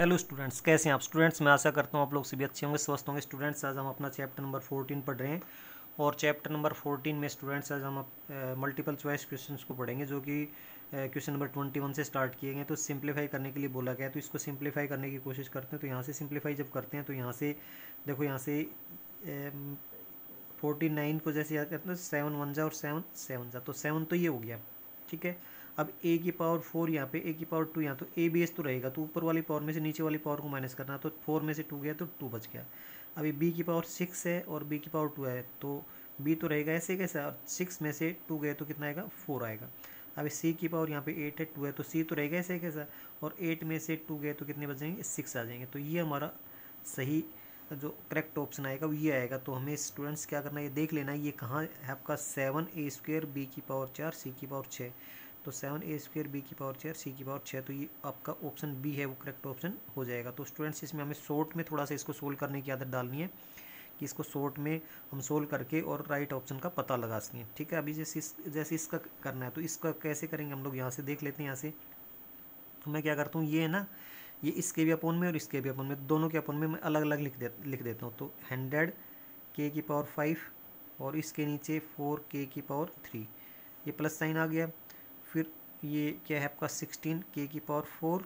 hello students कैसे हैं आप स्टूडेंट्स मैं आशा करता हूँ आप लोग सभी अच्छे होंगे स्वस्थ होंगे स्टूडेंट्स आज हम अपना चैप्टर नंबर फोर्टीन पढ़ रहे हैं और चैप्टर नंबर फोर्टीन में स्टूडेंट्स आज हम मल्टीपल चॉइस क्वेश्चन को पढ़ेंगे जो कि क्वेश्चन नंबर ट्वेंटी वन से स्टार्ट किए गए तो सिंप्लीफाई करने के लिए बोला गया तो इसको सिंप्लीफाई करने की कोशिश करते हैं तो यहाँ से सिंप्लीफाई जब करते हैं तो यहाँ से देखो यहाँ से फोर्टी नाइन को जैसे याद करते हैं सेवन तो वन जा और सेवन सेवन जा तो सेवन तो ये हो गया ठीक है अब ए की पावर फोर यहाँ पे ए की पावर टू यहाँ तो ए बी एस तो रहेगा तो ऊपर वाली पावर में से नीचे वाली पावर को माइनस करना तो फोर में से टू गया तो टू बच गया अभी बी की पावर सिक्स है और बी की पावर टू है तो बी तो रहेगा ऐसे कैसे और सिक्स में से टू गए तो कितना आएगा फोर आएगा अभी सी की पावर यहाँ पे एट है टू है तो सी तो रहेगा ऐसे कैसा और एट में से टू गए तो कितने बच जाएंगे सिक्स आ जाएंगे तो ये हमारा सही जो करेक्ट ऑप्शन आएगा वो ये आएगा तो हमें स्टूडेंट्स क्या करना है ये देख लेना है ये कहाँ है आपका सेवन ए स्क्वेयर बी की पावर चार सी की पावर छः तो सेवन ए स्क्वेयर बी की पावर छः सी की पावर छः तो ये आपका ऑप्शन बी है वो करेक्ट ऑप्शन हो जाएगा तो स्टूडेंट्स इसमें हमें शॉर्ट में थोड़ा सा इसको सोल्व करने की आदत डालनी है कि इसको शॉर्ट में हम सोल्व करके और राइट ऑप्शन का पता लगा सकें ठीक है अभी जैसे इस जैसे इसका करना है तो इसका कैसे करेंगे हम लोग यहाँ से देख लेते हैं यहाँ से तो मैं क्या करता हूँ ये है ना ये इसके भी अपोन में और इसके भी अपोन में दोनों के अपोन में मैं अलग अलग लिख दे लिख देता हूँ तो हंड्रेड के की पावर फाइव और इसके नीचे फोर के की पावर थ्री ये प्लस साइन आ गया फिर ये क्या है आपका सिक्सटीन के की पावर फोर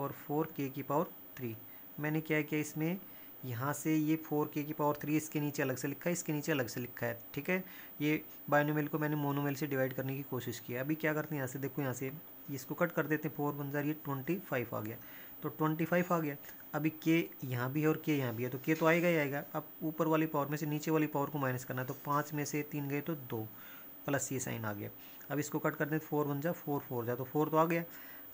और फोर के की पावर थ्री मैंने क्या किया इसमें यहाँ से ये फोर के की पावर थ्री इसके नीचे अलग से लिखा है इसके नीचे अलग से लिखा है ठीक है ये बायोनोमेल को मैंने मोनोमेल से डिवाइड करने की कोशिश की अभी क्या करते हैं यहाँ से देखो यहाँ से इसको कट कर देते हैं फोर वन ज़ार ये ट्वेंटी फाइव आ गया तो ट्वेंटी फाइव आ गया अभी के यहाँ भी है और के यहाँ भी है तो के तो आएगा ही आएगा अब ऊपर वाली पावर में से नीचे वाली पावर को माइनस करना है तो पाँच में से तीन गए तो दो प्लस ये साइन आ गया अब इसको कट दें तो फोर वन जा फोर फोर जा तो फोर तो आ गया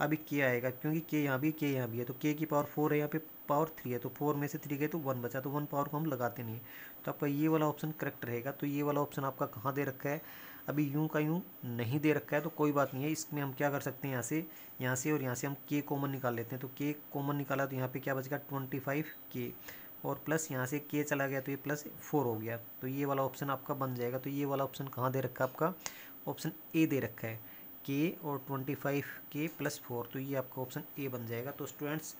अभी के आएगा क्योंकि के यहाँ भी के यहाँ भी है तो के की पावर फोर है यहाँ पे पावर थ्री है तो फोर में से थ्री गए तो वन बचा तो वन पावर को हम लगाते नहीं है तो आपका ये वाला ऑप्शन करेक्ट रहेगा तो ये वाला ऑप्शन आपका कहाँ दे रखा है अभी यूँ का यूँ नहीं दे रखा है तो कोई बात नहीं है इसमें हम क्या कर सकते हैं यहाँ से यहाँ से और यहाँ से हम के कॉमन निकाल लेते हैं तो के कॉमन निकाला तो यहाँ पर क्या बचेगा ट्वेंटी फाइव के और प्लस यहाँ से के चला गया तो ये प्लस फोर हो गया तो ये वाला ऑप्शन आपका बन जाएगा तो ये वाला ऑप्शन कहाँ दे रखा है आपका ऑप्शन ए दे रखा है के और twenty five k plus four तो ये आपका ऑप्शन ए बन जाएगा तो स्टूडेंट्स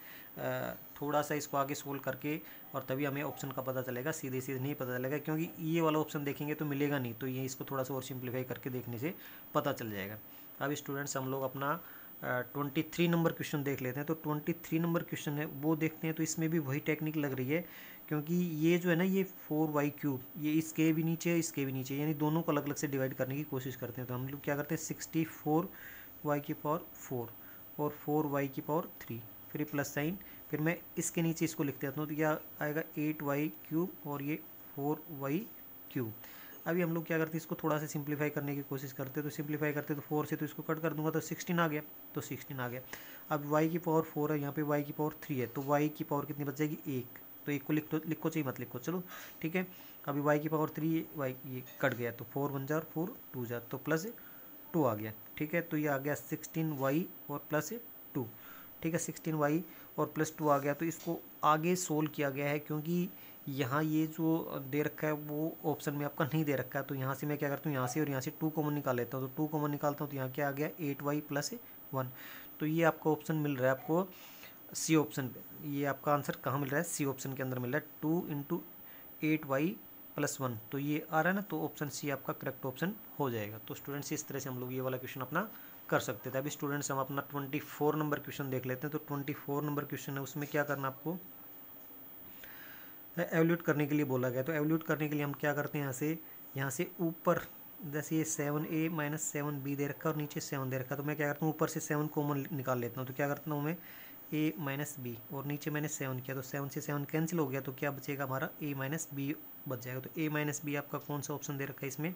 थोड़ा सा इसको आगे सोल्व करके और तभी हमें ऑप्शन का पता चलेगा सीधे सीधे नहीं पता चलेगा क्योंकि ये वाला ऑप्शन देखेंगे तो मिलेगा नहीं तो ये इसको थोड़ा सा और सिंप्लीफाई करके देखने से पता चल जाएगा अब स्टूडेंट्स हम लोग अपना ट्वेंटी थ्री नंबर क्वेश्चन देख लेते हैं तो ट्वेंटी थ्री नंबर क्वेश्चन है वो देखते हैं तो इसमें भी वही टेक्निक लग रही है क्योंकि ये जो है ना ये फोर वाई क्यूब ये इसके भी नीचे इसके भी नीचे यानी दोनों को अलग अलग से डिवाइड करने की कोशिश करते हैं तो हम लोग क्या करते हैं सिक्सटी फोर वाई की पावर फोर और फोर वाई की पावर थ्री फिर ये प्लस साइन फिर मैं इसके नीचे इसको लिखते रहता हूँ तो यह आएगा एट वाई क्यूब और ये फोर वाई क्यूब अभी हम लोग क्या करते हैं इसको थोड़ा सा सिंप्लीफाई करने की कोशिश करते हैं तो सिंप्लीफाई करते तो फोर से तो इसको कट कर दूंगा तो सिक्सटीन आ गया तो सिक्सटीन आ गया अब वाई की पावर फोर है यहाँ पे वाई की पावर थ्री है तो वाई की पावर कितनी बच जाएगी एक तो एक को लिख तो लिखो चाहिए मत लिखो चलो ठीक है अभी वाई की पावर थ्री वाई ये कट गया तो फोर वन जार फोर टू जार तो प्लस टू आ गया ठीक है तो ये आ गया सिक्सटीन वाई और प्लस टू ठीक है सिक्सटीन वाई और प्लस टू आ गया तो इसको आगे सोल्व किया गया है क्योंकि यहाँ ये जो दे रखा है वो ऑप्शन में आपका नहीं दे रखा है तो यहाँ से मैं क्या करता हूँ यहाँ से और यहाँ से टू कॉमन निकाल लेता हूँ तो टू कॉमन निकालता हूँ तो यहाँ क्या आ गया एट वाई प्लस वन तो ये आपका ऑप्शन मिल रहा है आपको सी ऑप्शन पे ये आपका आंसर कहाँ मिल रहा है सी ऑप्शन के अंदर मिल रहा है two into eight y plus one तो ये आ रहा है ना तो ऑप्शन सी आपका करेक्ट ऑप्शन हो जाएगा तो स्टूडेंट्स इस तरह से हम लोग ये वाला क्वेश्चन अपना कर सकते थे अभी स्टूडेंट्स हम अपना ट्वेंटी फोर नंबर क्वेश्चन देख लेते हैं तो ट्वेंटी फोर नंबर क्वेश्चन है उसमें क्या करना आपको एवल्यूट करने के लिए बोला गया तो एवल्यूट करने के लिए हम क्या करते हैं यहाँ से यहाँ से ऊपर जैसे ये seven a minus seven b दे रखा और नीचे सेवन दे रखा तो मैं क्या करता हूँ ऊपर से सेवन कॉमन निकाल लेता हूँ तो क्या करता हूँ मैं ए माइनस बी और नीचे मैंने सेवन किया तो सेवन से सेवन कैंसिल हो गया तो क्या बचेगा हमारा ए माइनस बी बच जाएगा तो ए माइनस बी आपका कौन सा ऑप्शन दे रखा है इसमें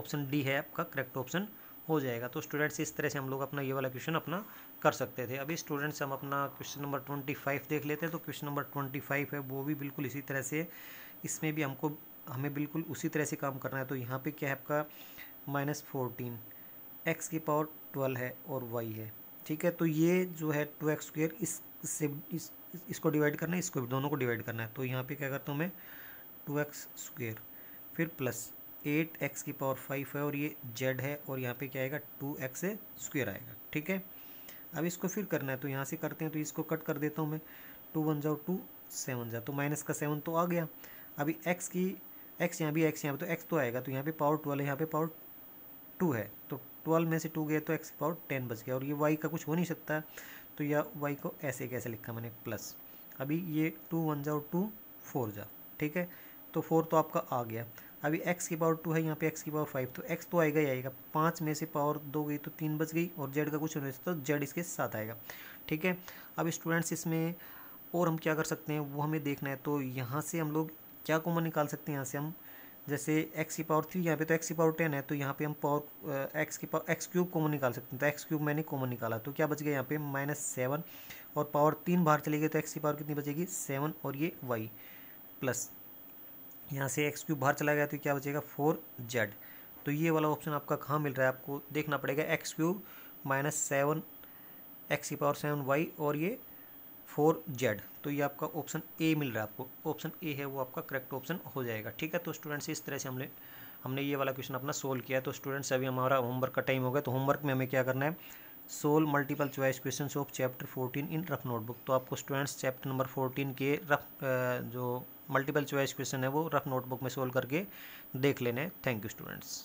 ऑप्शन डी है आपका करेक्ट ऑप्शन हो जाएगा तो स्टूडेंट्स इस तरह से हम लोग अपना ये वाला क्वेश्चन अपना कर सकते थे अभी स्टूडेंट्स हम अपना क्वेश्चन नंबर ट्वेंटी फाइव देख लेते हैं तो क्वेश्चन नंबर ट्वेंटी फाइव है वो भी बिल्कुल इसी तरह से इसमें भी हमको हमें बिल्कुल उसी तरह से काम करना है तो यहाँ पर क्या है आपका माइनस फोर्टीन एक्स की पावर ट्वेल्व है और वाई है ठीक है तो ये जो है टू एक्स स्क्वेयर इससे इस, इसको डिवाइड करना है इसको दोनों को डिवाइड करना है तो यहाँ पर क्या करता हूँ मैं टू एक्स स्क्वेयर फिर प्लस एट एक्स की पावर फाइव है और ये जेड है और यहाँ पे क्या आएगा टू एक्स स्क्वेयर आएगा ठीक है अब इसको फिर करना है तो यहाँ से करते हैं तो इसको कट कर देता हूँ मैं टू वन जाओ टू सेवन जाओ तो माइनस का सेवन तो आ गया अभी एक्स की एक्स यहाँ भी एक्स यहाँ पर तो एक्स तो आएगा तो यहाँ पर पावर ट्वेल्व है यहाँ पर पावर टू है तो ट्वेल्व में से टू गया तो एक्स पावर टेन बच गया और ये वाई का कुछ हो नहीं सकता तो यह वाई को ऐसे कैसे लिखा मैंने प्लस अभी ये टू वन जाओ टू फोर जा ठीक है तो फोर तो आपका आ गया अभी एक्स की पावर टू है यहाँ पे एक्स की पावर फाइव तो एक्स तो आएगा ही आएगा पाँच में से पावर दो गई तो तीन बच गई और जेड का कुछ नहीं तो जेड इसके साथ आएगा ठीक है अब स्टूडेंट्स इसमें और हम क्या कर सकते हैं वो हमें देखना है तो यहाँ से हम लोग क्या कॉमन निकाल सकते हैं यहाँ से हम जैसे एक्स की पावर थ्री यहाँ पे तो एक्स की पावर टेन है तो यहाँ पे हम पावर एक्स की पावर एक्स क्यूब कॉमन निकाल सकते हैं तो एक्स क्यूब मैंने कॉमन निकाला तो क्या बच गया यहाँ पे माइनस सेवन और पावर तीन बाहर चली गई तो एक्स की पावर कितनी बचेगी सेवन और ये वाई प्लस यहाँ से एक्स क्यूब बाहर चला गया तो क्या बचेगा फोर जेड तो ये वाला ऑप्शन आपका कहाँ मिल रहा है आपको देखना पड़ेगा x cube minus seven x की पावर सेवन वाई और ये फोर जेड तो ये आपका ऑप्शन ए मिल रहा है आपको ऑप्शन ए है वो आपका करेक्ट ऑप्शन हो जाएगा ठीक है तो स्टूडेंट्स इस तरह से हमने हमने ये वाला क्वेश्चन अपना सोल्व किया तो स्टूडेंट्स अभी हमारा होमवर्क का टाइम हो गया तो होमवर्क में हमें क्या करना है solve multiple choice question of chapter fourteen in rough notebook तो आपको स्टूडेंट्स चैप्टर नंबर फोर्टीन के रफ जो मल्टीपल चॉइस क्वेश्चन है वो रफ नोटबुक में सोल्व करके देख लेने थैंक यू स्टूडेंट्स